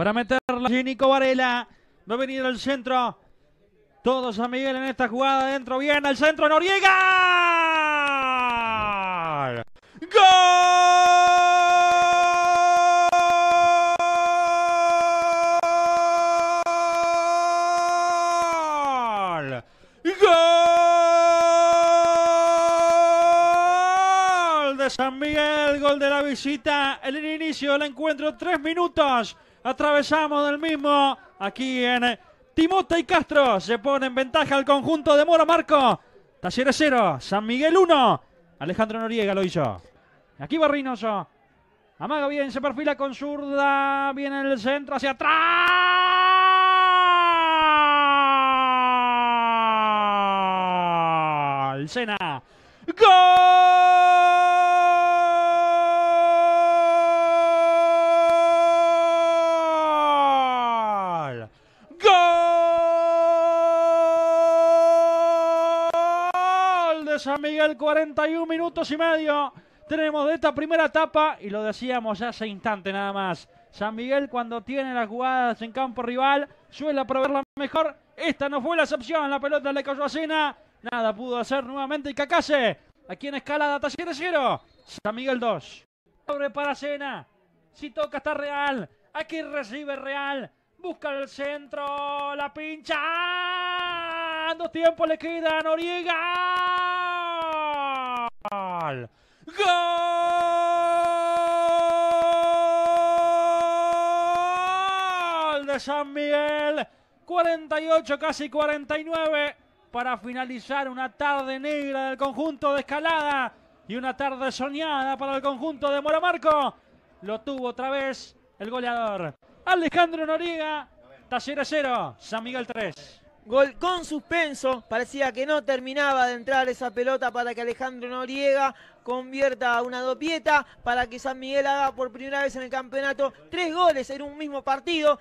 para meterla Nico Varela. Va a venir al centro. Todos a Miguel en esta jugada. Adentro bien al centro Noriega. ¡Gol! ¡Gol! De San Miguel, gol de la visita. el inicio del encuentro, tres minutos. Atravesamos del mismo aquí en eh, Timote y Castro. Se pone en ventaja el conjunto de Moro Marco. Talleres cero San Miguel 1. Alejandro Noriega lo hizo. Aquí va Reynoso. Amaga bien, se perfila con zurda. Viene el centro hacia atrás. Sena. ¡Gol! San Miguel, 41 minutos y medio. Tenemos de esta primera etapa y lo decíamos hace instante nada más. San Miguel cuando tiene las jugadas en campo rival suele probarla mejor. Esta no fue la excepción, la pelota le cayó a Cena Nada pudo hacer nuevamente y Cacase. Aquí en escala data 7 0, San Miguel 2. Abre para Cena Si toca está Real. Aquí recibe Real. Busca el centro. La pincha. Dos tiempos le quedan. Noriega. ¡Gol de San Miguel! 48, casi 49 para finalizar una tarde negra del conjunto de Escalada y una tarde soñada para el conjunto de Moramarco. Lo tuvo otra vez el goleador Alejandro Noriega, Taller 0, San Miguel 3. Gol con suspenso. Parecía que no terminaba de entrar esa pelota para que Alejandro Noriega convierta una dopieta para que San Miguel haga por primera vez en el campeonato tres goles en un mismo partido.